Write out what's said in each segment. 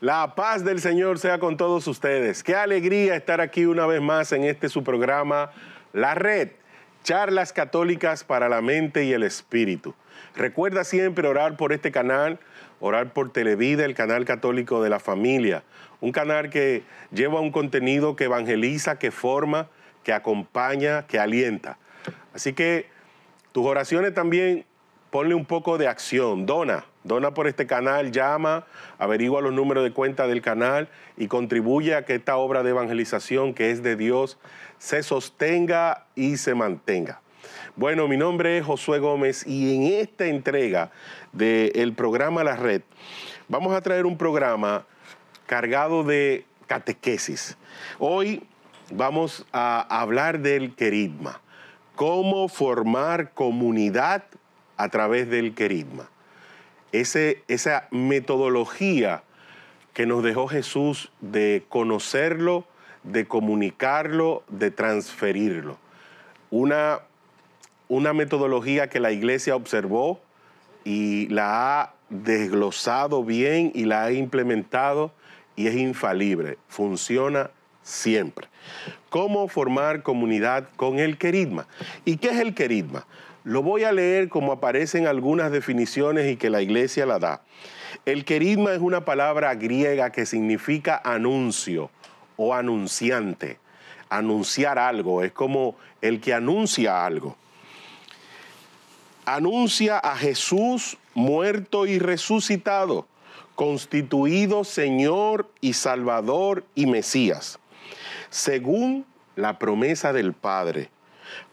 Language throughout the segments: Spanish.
La paz del Señor sea con todos ustedes. Qué alegría estar aquí una vez más en este su programa La Red, charlas católicas para la mente y el espíritu. Recuerda siempre orar por este canal, orar por Televida, el canal católico de la familia, un canal que lleva un contenido que evangeliza, que forma, que acompaña, que alienta. Así que tus oraciones también ponle un poco de acción, dona, Dona por este canal, llama, averigua los números de cuenta del canal y contribuye a que esta obra de evangelización que es de Dios se sostenga y se mantenga. Bueno, mi nombre es Josué Gómez y en esta entrega del programa La Red vamos a traer un programa cargado de catequesis. Hoy vamos a hablar del queridma, cómo formar comunidad a través del queridma esa metodología que nos dejó Jesús de conocerlo, de comunicarlo, de transferirlo. Una, metodología que la iglesia observó y la ha desglosado bien y la ha implementado y es infalible, funciona siempre. ¿Cómo formar comunidad con el queridma? ¿Y qué es el queridma? Lo voy a leer como aparecen algunas definiciones y que la iglesia la da. El queridma es una palabra griega que significa anuncio o anunciante. Anunciar algo, es como el que anuncia algo. Anuncia a Jesús muerto y resucitado, constituido Señor y Salvador y Mesías, según la promesa del Padre,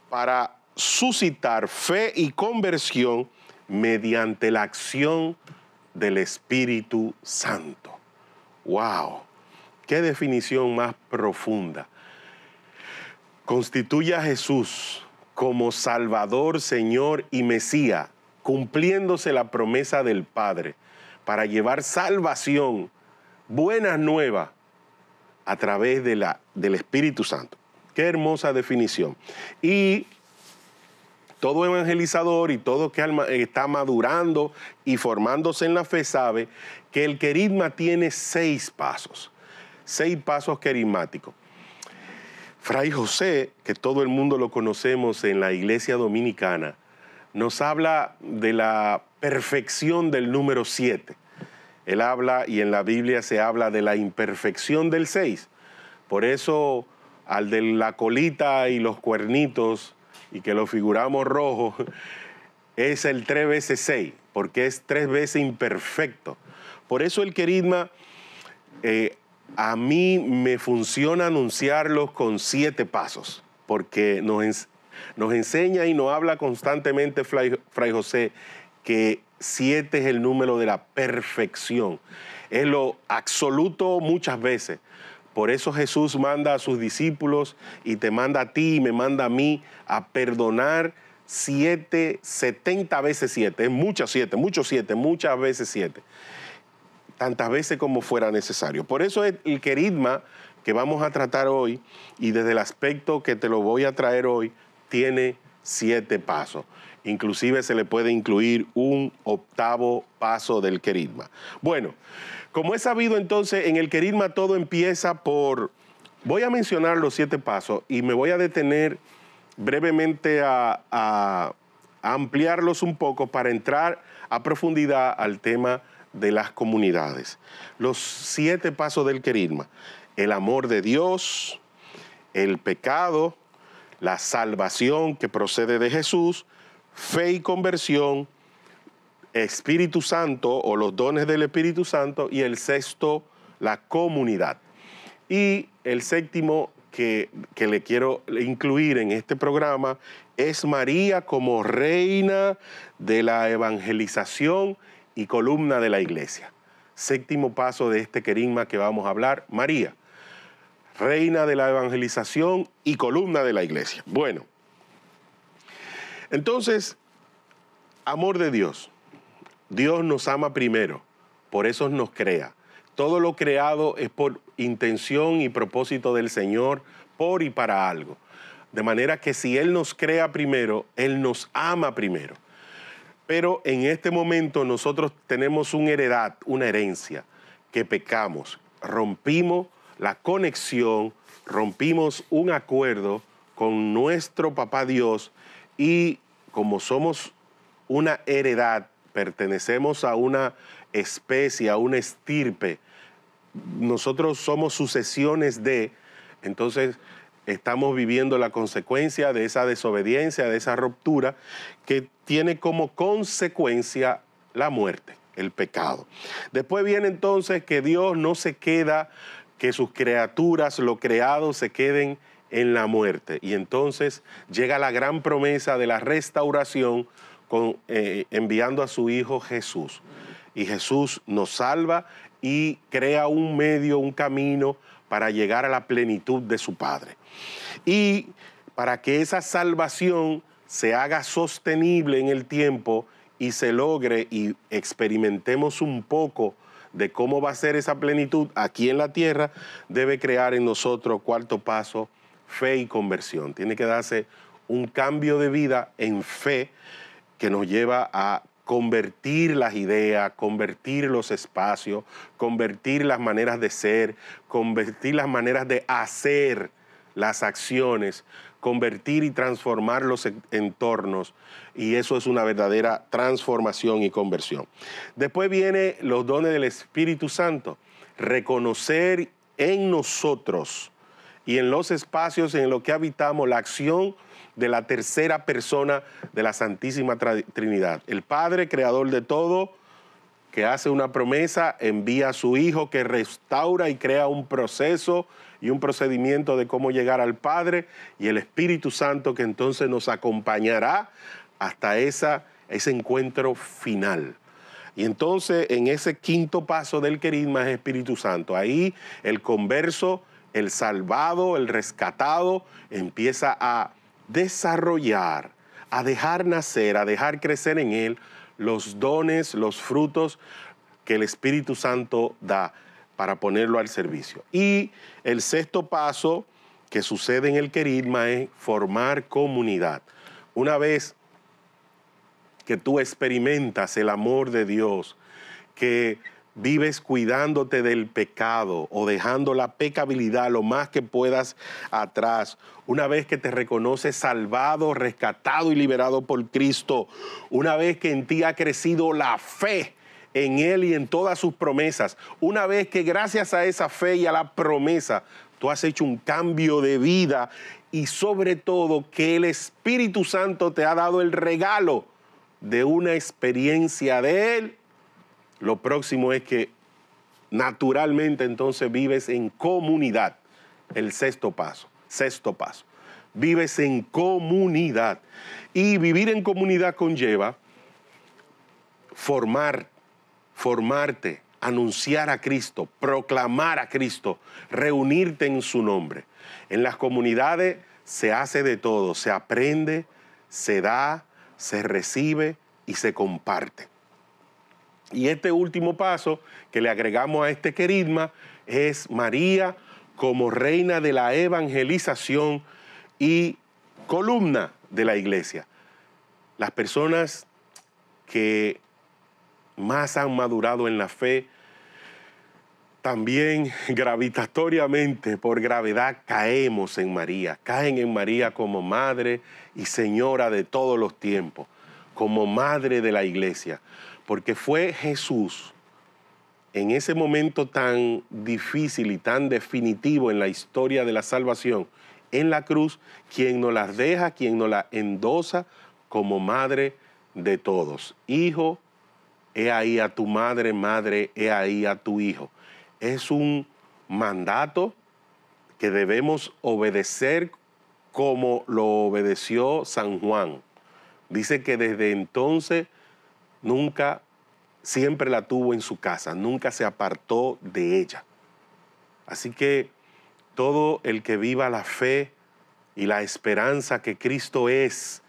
para suscitar fe y conversión mediante la acción del Espíritu Santo. ¡Wow! ¡Qué definición más profunda! Constituye a Jesús como Salvador, Señor y Mesías, cumpliéndose la promesa del Padre para llevar salvación, buenas nuevas, a través de la, del Espíritu Santo. Qué hermosa definición. Y todo evangelizador y todo que eh, está madurando y formándose en la fe sabe que el queridma tiene seis pasos, seis pasos carismáticos. Fray José, que todo el mundo lo conocemos en la iglesia dominicana, nos habla de la perfección del número siete. Él habla, y en la Biblia se habla de la imperfección del seis. Por eso al de la colita y los cuernitos y que lo figuramos rojo, es el 3 veces 6, porque es tres veces imperfecto. Por eso el queridma, eh, a mí me funciona anunciarlos con siete pasos, porque nos, enseña y nos habla constantemente Fray, Fray José que siete es el número de la perfección. Es lo absoluto muchas veces, por eso Jesús manda a sus discípulos y te manda a ti y me manda a mí a perdonar siete, 70 veces siete, es muchas siete, muchos siete, muchas veces siete, tantas veces como fuera necesario. Por eso el queridma que vamos a tratar hoy y desde el aspecto que te lo voy a traer hoy, tiene siete pasos. Inclusive se le puede incluir un octavo paso del queridma. Bueno, como he sabido entonces, en el querigma todo empieza por... Voy a mencionar los siete pasos y me voy a detener brevemente a, ampliarlos un poco para entrar a profundidad al tema de las comunidades. Los siete pasos del querigma. El amor de Dios, el pecado, la salvación que procede de Jesús, fe y conversión, Espíritu Santo o los dones del Espíritu Santo y el sexto, la comunidad. Y el séptimo que, le quiero incluir en este programa es María como reina de la evangelización y columna de la iglesia. Séptimo paso de este querigma que vamos a hablar, María, reina de la evangelización y columna de la iglesia. Bueno, entonces, amor de Dios. Dios nos ama primero, por eso nos crea. Todo lo creado es por intención y propósito del Señor, por y para algo. De manera que si Él nos crea primero, Él nos ama primero. Pero en este momento nosotros tenemos una heredad, una herencia, que pecamos, rompimos la conexión, rompimos un acuerdo con nuestro papá Dios y como somos una heredad, pertenecemos a una especie, a una estirpe, nosotros somos sucesiones de, entonces estamos viviendo la consecuencia de esa desobediencia, de esa ruptura, que tiene como consecuencia la muerte, el pecado. Después viene entonces que Dios no se queda, que sus criaturas, lo creado, se queden en la muerte. Y entonces llega la gran promesa de la restauración eh, enviando a su Hijo Jesús. Y Jesús nos salva y crea un medio, un camino para llegar a la plenitud de su Padre. Y para que esa salvación se haga sostenible en el tiempo y se logre y experimentemos un poco de cómo va a ser esa plenitud aquí en la tierra, debe crear en nosotros, cuarto paso, fe y conversión. Tiene que darse un cambio de vida en fe que nos lleva a convertir las ideas, convertir los espacios, convertir las maneras de ser, convertir las maneras de hacer las acciones, convertir y transformar los entornos. Y eso es una verdadera transformación y conversión. Después viene los dones del Espíritu Santo. Reconocer en nosotros y en los espacios en los que habitamos la acción de la tercera persona de la Santísima Trinidad. El Padre, creador de todo, que hace una promesa, envía a su Hijo, que restaura y crea un proceso y un procedimiento de cómo llegar al Padre, y el Espíritu Santo que entonces nos acompañará hasta esa, ese encuentro final. Y entonces en ese quinto paso del querismo, es Espíritu Santo. Ahí el converso, el salvado, el rescatado, empieza a desarrollar, a dejar nacer, a dejar crecer en Él los dones, los frutos que el Espíritu Santo da para ponerlo al servicio. Y el sexto paso que sucede en el queridma es formar comunidad. Una vez que tú experimentas el amor de Dios, que vives cuidándote del pecado o dejando la pecabilidad lo más que puedas atrás. Una vez que te reconoces salvado, rescatado y liberado por Cristo, una vez que en ti ha crecido la fe en Él y en todas sus promesas, una vez que gracias a esa fe y a la promesa, tú has hecho un cambio de vida y sobre todo que el Espíritu Santo te ha dado el regalo de una experiencia de Él lo próximo es que naturalmente entonces vives en comunidad. El sexto paso, sexto paso. Vives en comunidad. Y vivir en comunidad conlleva formar, formarte, anunciar a Cristo, proclamar a Cristo, reunirte en su nombre. En las comunidades se hace de todo, se aprende, se da, se recibe y se comparte. Y este último paso que le agregamos a este queridma es María como reina de la evangelización y columna de la iglesia. Las personas que más han madurado en la fe, también gravitatoriamente, por gravedad, caemos en María, caen en María como madre y señora de todos los tiempos, como madre de la iglesia porque fue Jesús en ese momento tan difícil y tan definitivo en la historia de la salvación, en la cruz, quien nos las deja, quien nos la endosa como madre de todos. Hijo, he ahí a tu madre, madre, he ahí a tu hijo. Es un mandato que debemos obedecer como lo obedeció San Juan. Dice que desde entonces nunca, siempre la tuvo en su casa, nunca se apartó de ella. Así que todo el que viva la fe y la esperanza que Cristo es,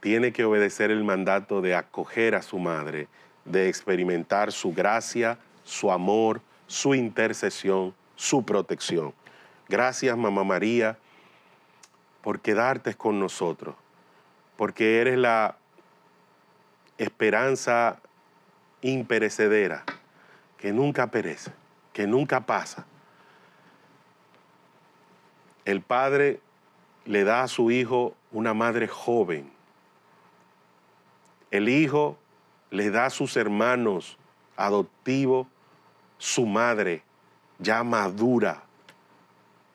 tiene que obedecer el mandato de acoger a su madre, de experimentar su gracia, su amor, su intercesión, su protección. Gracias, Mamá María, por quedarte con nosotros, porque eres la esperanza imperecedera, que nunca perece, que nunca pasa. El padre le da a su hijo una madre joven. El hijo le da a sus hermanos adoptivos su madre ya madura,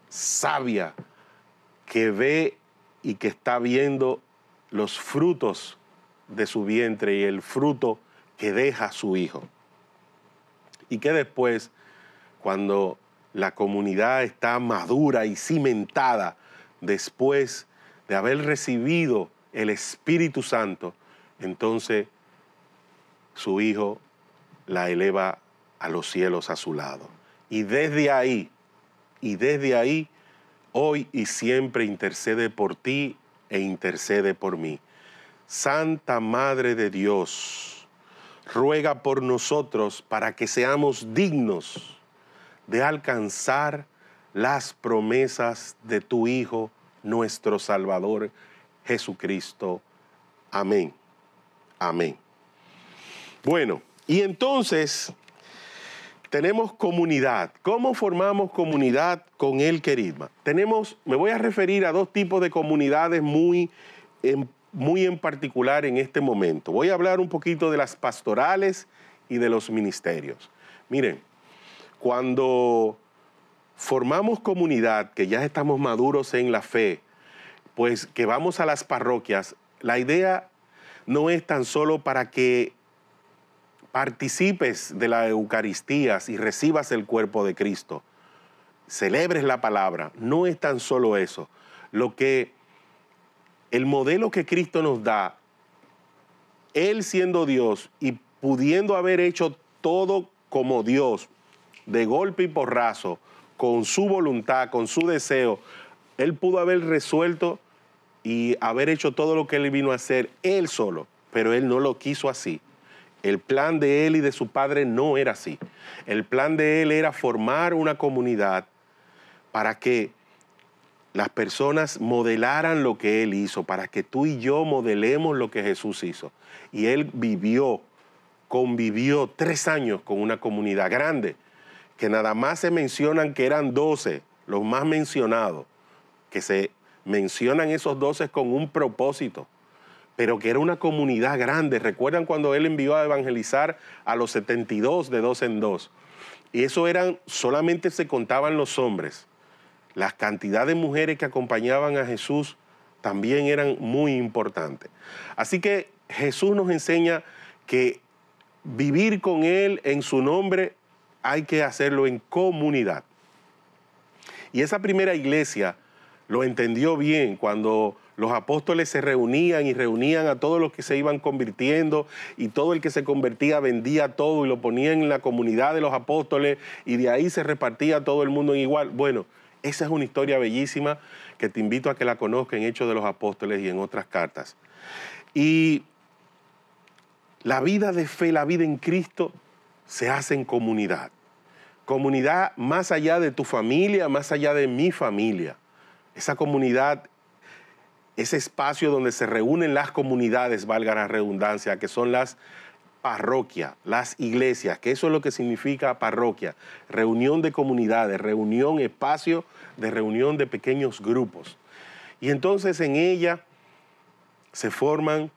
sabia, que ve y que está viendo los frutos de su vientre y el fruto que deja su hijo. Y que después, cuando la comunidad está madura y cimentada, después de haber recibido el Espíritu Santo, entonces su hijo la eleva a los cielos a su lado. Y desde ahí, y desde ahí, hoy y siempre intercede por ti e intercede por mí. Santa Madre de Dios, ruega por nosotros para que seamos dignos de alcanzar las promesas de tu Hijo, nuestro Salvador Jesucristo. Amén. Amén. Bueno, y entonces tenemos comunidad. ¿Cómo formamos comunidad con el queridma? Tenemos, me voy a referir a dos tipos de comunidades muy, importantes. Em, muy en particular en este momento. Voy a hablar un poquito de las pastorales y de los ministerios. Miren, cuando formamos comunidad, que ya estamos maduros en la fe, pues que vamos a las parroquias, la idea no es tan solo para que participes de la Eucaristía y recibas el cuerpo de Cristo, celebres la palabra, no es tan solo eso. Lo que el modelo que Cristo nos da, Él siendo Dios y pudiendo haber hecho todo como Dios, de golpe y porrazo, con su voluntad, con su deseo, Él pudo haber resuelto y haber hecho todo lo que Él vino a hacer Él solo, pero Él no lo quiso así. El plan de Él y de su Padre no era así. El plan de Él era formar una comunidad para que las personas modelaran lo que Él hizo, para que tú y yo modelemos lo que Jesús hizo. Y Él vivió, convivió tres años con una comunidad grande, que nada más se mencionan que eran doce, los más mencionados, que se mencionan esos doce con un propósito, pero que era una comunidad grande. ¿Recuerdan cuando Él envió a evangelizar a los 72 de dos en dos? Y eso eran, solamente se contaban los hombres las cantidades de mujeres que acompañaban a Jesús también eran muy importantes. Así que Jesús nos enseña que vivir con Él en su nombre hay que hacerlo en comunidad. Y esa primera iglesia lo entendió bien cuando los apóstoles se reunían y reunían a todos los que se iban convirtiendo y todo el que se convertía vendía todo y lo ponía en la comunidad de los apóstoles y de ahí se repartía todo el mundo en igual. Bueno, esa es una historia bellísima que te invito a que la conozca en Hechos de los Apóstoles y en otras cartas. Y la vida de fe, la vida en Cristo, se hace en comunidad. Comunidad más allá de tu familia, más allá de mi familia. Esa comunidad, ese espacio donde se reúnen las comunidades, valga la redundancia, que son las parroquia, las iglesias, que eso es lo que significa parroquia, reunión de comunidades, reunión, espacio de reunión de pequeños grupos. Y entonces en ella se forman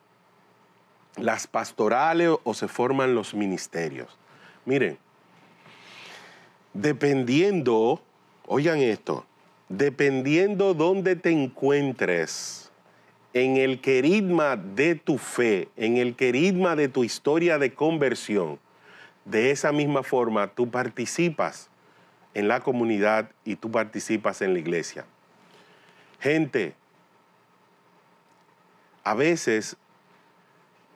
las pastorales o se forman los ministerios. Miren, dependiendo, oigan esto, dependiendo dónde te encuentres, en el queridma de tu fe, en el queridma de tu historia de conversión, de esa misma forma tú participas en la comunidad y tú participas en la iglesia. Gente, a veces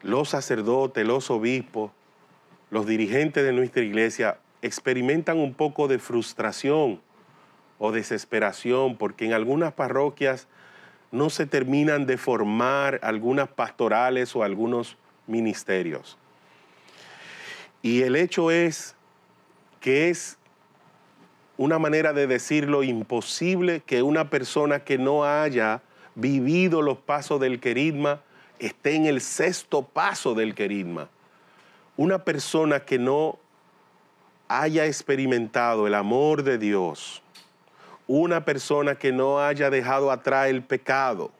los sacerdotes, los obispos, los dirigentes de nuestra iglesia experimentan un poco de frustración o desesperación porque en algunas parroquias no se terminan de formar algunas pastorales o algunos ministerios. Y el hecho es que es una manera de decirlo imposible que una persona que no haya vivido los pasos del queridma esté en el sexto paso del queridma. Una persona que no haya experimentado el amor de Dios, una persona que no haya dejado atrás el pecado,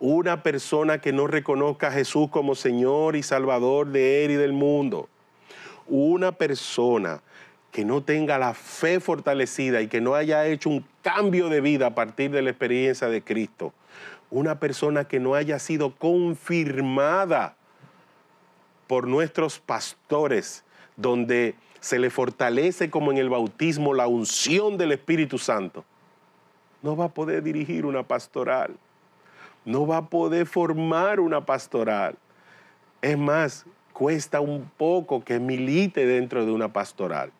una persona que no reconozca a Jesús como Señor y Salvador de él y del mundo, una persona que no tenga la fe fortalecida y que no haya hecho un cambio de vida a partir de la experiencia de Cristo, una persona que no haya sido confirmada por nuestros pastores, donde se le fortalece como en el bautismo la unción del Espíritu Santo, no va a poder dirigir una pastoral, no va a poder formar una pastoral. Es más, cuesta un poco que milite dentro de una pastoral.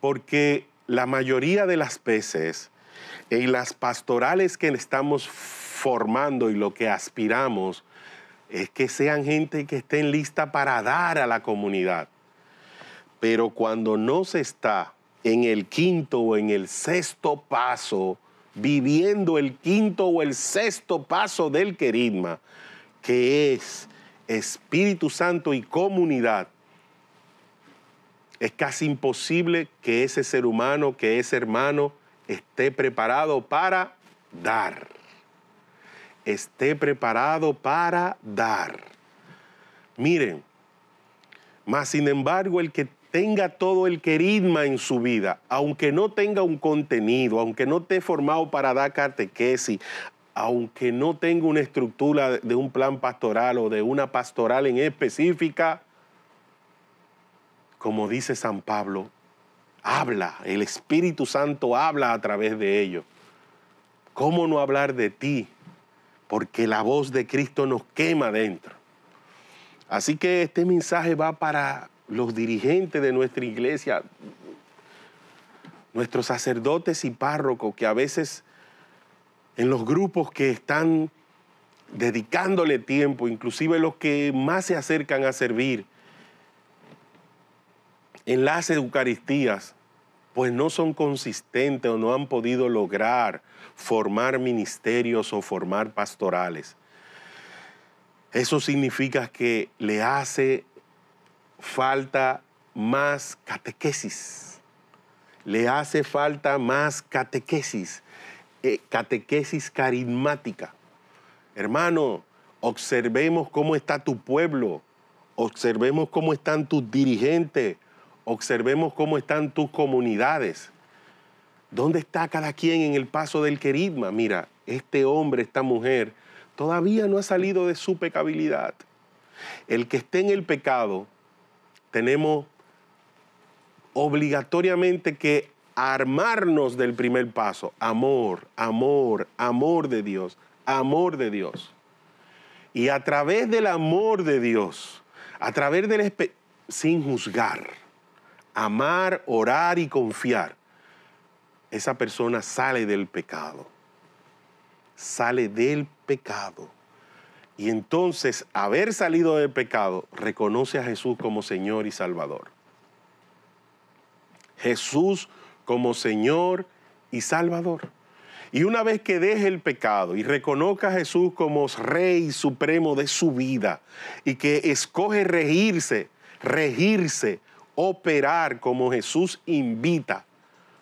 Porque la mayoría de las veces en las pastorales que estamos formando y lo que aspiramos es que sean gente que esté lista para dar a la comunidad pero cuando no se está en el quinto o en el sexto paso, viviendo el quinto o el sexto paso del queridma, que es Espíritu Santo y comunidad, es casi imposible que ese ser humano, que ese hermano esté preparado para dar. Esté preparado para dar. Miren, más sin embargo el que tenga todo el queridma en su vida, aunque no tenga un contenido, aunque no esté formado para dar catequesis, aunque no tenga una estructura de un plan pastoral o de una pastoral en específica, como dice San Pablo, habla, el Espíritu Santo habla a través de ellos. ¿Cómo no hablar de ti? Porque la voz de Cristo nos quema dentro. Así que este mensaje va para los dirigentes de nuestra iglesia, nuestros sacerdotes y párrocos que a veces en los grupos que están dedicándole tiempo, inclusive los que más se acercan a servir en las Eucaristías, pues no son consistentes o no han podido lograr formar ministerios o formar pastorales. Eso significa que le hace falta más catequesis. Le hace falta más catequesis, eh, catequesis carismática. Hermano, observemos cómo está tu pueblo, observemos cómo están tus dirigentes, observemos cómo están tus comunidades. ¿Dónde está cada quien en el paso del queridma?... Mira, este hombre, esta mujer, todavía no ha salido de su pecabilidad. El que esté en el pecado tenemos obligatoriamente que armarnos del primer paso. Amor, amor, amor de Dios, amor de Dios. Y a través del amor de Dios, a través del... sin juzgar, amar, orar y confiar, esa persona sale del pecado. Sale del pecado. Y entonces, haber salido del pecado, reconoce a Jesús como Señor y Salvador. Jesús como Señor y Salvador. Y una vez que deje el pecado y reconozca a Jesús como Rey Supremo de su vida y que escoge regirse, regirse, operar como Jesús invita,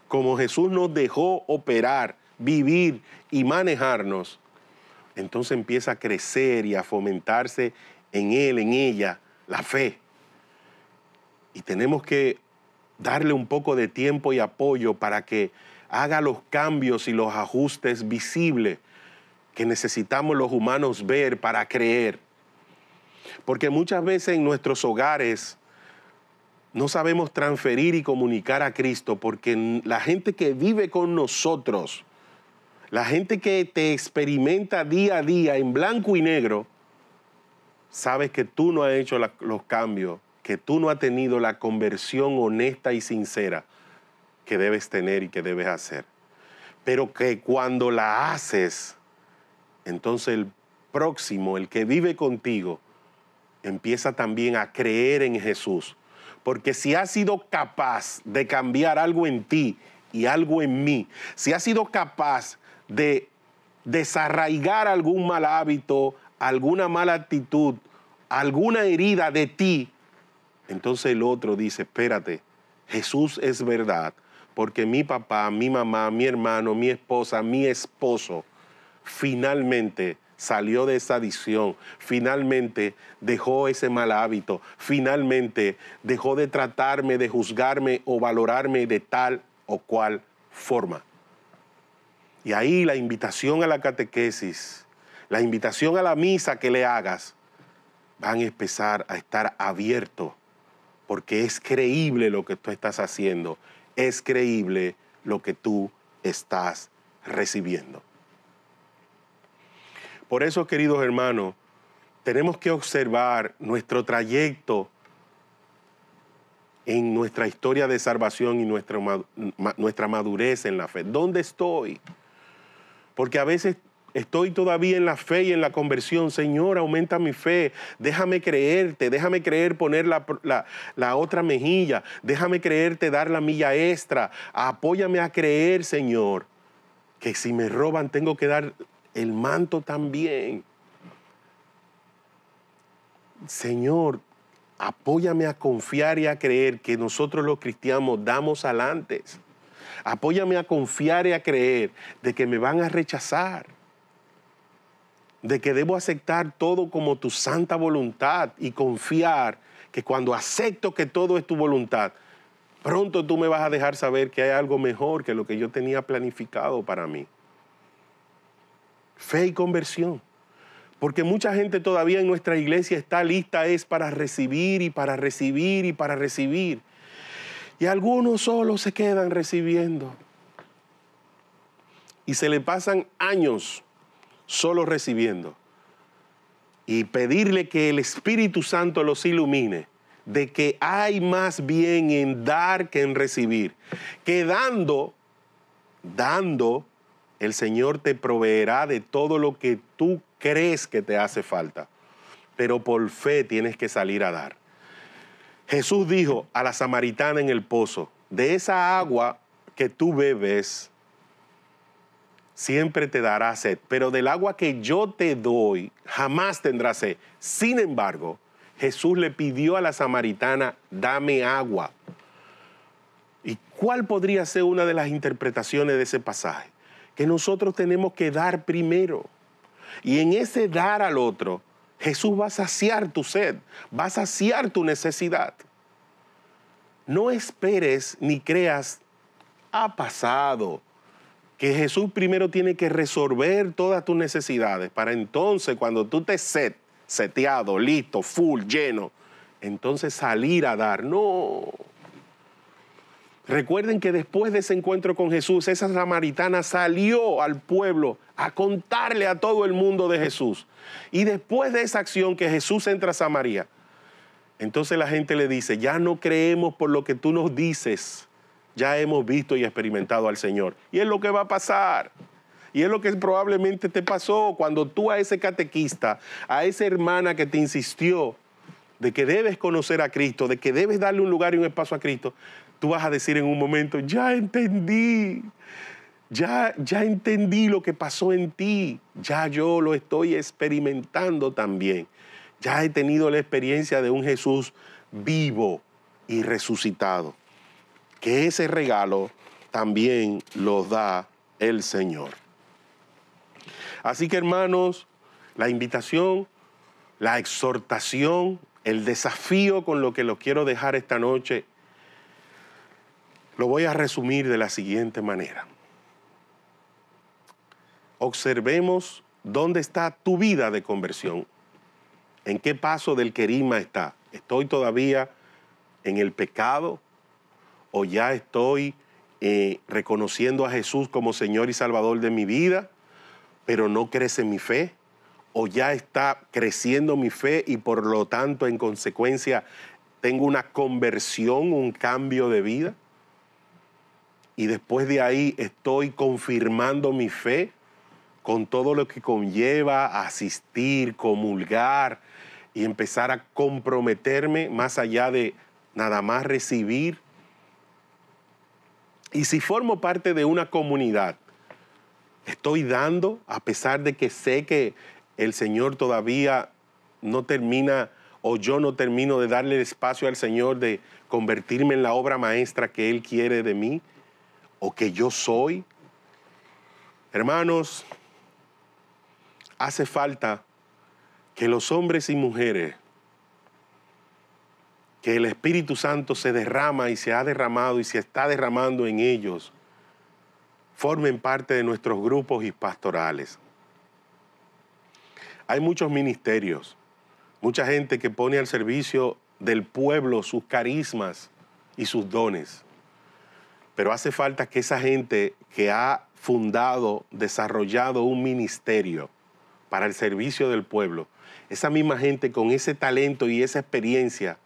como Jesús nos dejó operar, vivir y manejarnos, entonces empieza a crecer y a fomentarse en él, en ella, la fe. Y tenemos que darle un poco de tiempo y apoyo para que haga los cambios y los ajustes visibles que necesitamos los humanos ver para creer. Porque muchas veces en nuestros hogares no sabemos transferir y comunicar a Cristo porque la gente que vive con nosotros la gente que te experimenta día a día en blanco y negro, sabes que tú no has hecho los cambios, que tú no has tenido la conversión honesta y sincera que debes tener y que debes hacer. Pero que cuando la haces, entonces el próximo, el que vive contigo, empieza también a creer en Jesús. Porque si has sido capaz de cambiar algo en ti y algo en mí, si has sido capaz de desarraigar algún mal hábito, alguna mala actitud, alguna herida de ti, entonces el otro dice, espérate, Jesús es verdad, porque mi papá, mi mamá, mi hermano, mi esposa, mi esposo, finalmente salió de esa adicción, finalmente dejó ese mal hábito, finalmente dejó de tratarme, de juzgarme o valorarme de tal o cual forma. Y ahí la invitación a la catequesis, la invitación a la misa que le hagas, van a empezar a estar abiertos, porque es creíble lo que tú estás haciendo, es creíble lo que tú estás recibiendo. Por eso, queridos hermanos, tenemos que observar nuestro trayecto en nuestra historia de salvación y nuestra, madurez en la fe. ¿Dónde estoy? porque a veces Estoy todavía en la fe y en la conversión. Señor, aumenta mi fe. Déjame creerte. Déjame creer poner la, otra mejilla. Déjame creerte dar la milla extra. Apóyame a creer, Señor. Que si me roban tengo que dar el manto también. Señor, apóyame a confiar y a creer que nosotros los cristianos damos adelante. Apóyame a confiar y a creer de que me van a rechazar, de que debo aceptar todo como tu santa voluntad y confiar que cuando acepto que todo es tu voluntad, pronto tú me vas a dejar saber que hay algo mejor que lo que yo tenía planificado para mí. Fe y conversión. Porque mucha gente todavía en nuestra iglesia está lista es para recibir y para recibir y para recibir. Y algunos solo se quedan recibiendo. Y se le pasan años solo recibiendo. Y pedirle que el Espíritu Santo los ilumine de que hay más bien en dar que en recibir. Que dando, dando, el Señor te proveerá de todo lo que tú crees que te hace falta. Pero por fe tienes que salir a dar. Jesús dijo a la samaritana en el pozo, de esa agua que tú bebes, siempre te dará sed, pero del agua que yo te doy, jamás tendrás sed. Sin embargo, Jesús le pidió a la samaritana, dame agua. ¿Y cuál podría ser una de las interpretaciones de ese pasaje? Que nosotros tenemos que dar primero. Y en ese dar al otro Jesús va a saciar tu sed, va a saciar tu necesidad. No esperes ni creas, ha pasado, que Jesús primero tiene que resolver todas tus necesidades para entonces cuando tú te sed, seteado, listo, full, lleno, entonces salir a dar. No, Recuerden que después de ese encuentro con Jesús, esa samaritana salió al pueblo a contarle a todo el mundo de Jesús. Y después de esa acción que Jesús entra a Samaria, entonces la gente le dice, ya no creemos por lo que tú nos dices, ya hemos visto y experimentado al Señor. Y es lo que va a pasar. Y es lo que probablemente te pasó cuando tú a ese catequista, a esa hermana que te insistió de que debes conocer a Cristo, de que debes darle un lugar y un espacio a Cristo, tú vas a decir en un momento, ya entendí, ya, ya entendí lo que pasó en ti, ya yo lo estoy experimentando también, ya he tenido la experiencia de un Jesús vivo y resucitado, que ese regalo también lo da el Señor. Así que hermanos, la invitación, la exhortación, el desafío con lo que los quiero dejar esta noche lo voy a resumir de la siguiente manera. Observemos dónde está tu vida de conversión. ¿En qué paso del querima está? ¿Estoy todavía en el pecado o ya estoy eh, reconociendo a Jesús como Señor y Salvador de mi vida, pero no crece mi fe? ¿O ya está creciendo mi fe y por lo tanto en consecuencia tengo una conversión, un cambio de vida? y después de ahí estoy confirmando mi fe con todo lo que conlleva asistir, comulgar y empezar a comprometerme más allá de nada más recibir. Y si formo parte de una comunidad, estoy dando a pesar de que sé que el Señor todavía no termina o yo no termino de darle espacio al Señor de convertirme en la obra maestra que Él quiere de mí o que yo soy. Hermanos, hace falta que los hombres y mujeres, que el Espíritu Santo se derrama y se ha derramado y se está derramando en ellos, formen parte de nuestros grupos y pastorales. Hay muchos ministerios, mucha gente que pone al servicio del pueblo sus carismas y sus dones pero hace falta que esa gente que ha fundado, desarrollado un ministerio para el servicio del pueblo, esa misma gente con ese talento y esa experiencia,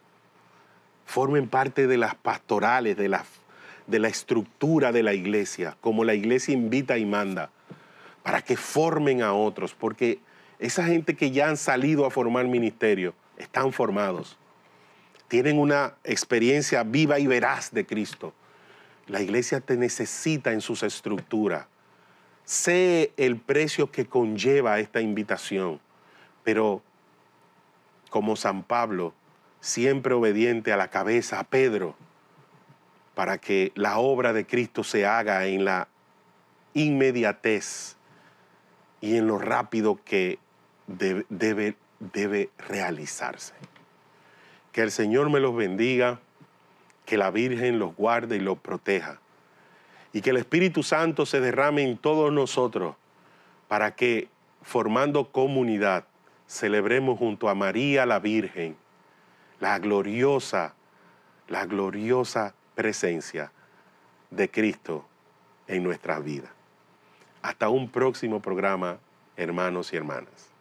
formen parte de las pastorales, de la, estructura de la iglesia, como la iglesia invita y manda, para que formen a otros, porque esa gente que ya han salido a formar ministerio, están formados, tienen una experiencia viva y veraz de Cristo la iglesia te necesita en sus estructuras. Sé el precio que conlleva esta invitación, pero como San Pablo, siempre obediente a la cabeza, a Pedro, para que la obra de Cristo se haga en la inmediatez y en lo rápido que debe, debe, debe realizarse. Que el Señor me los bendiga que la Virgen los guarde y los proteja. Y que el Espíritu Santo se derrame en todos nosotros para que, formando comunidad, celebremos junto a María la Virgen la gloriosa, la gloriosa presencia de Cristo en nuestras vidas. Hasta un próximo programa, hermanos y hermanas.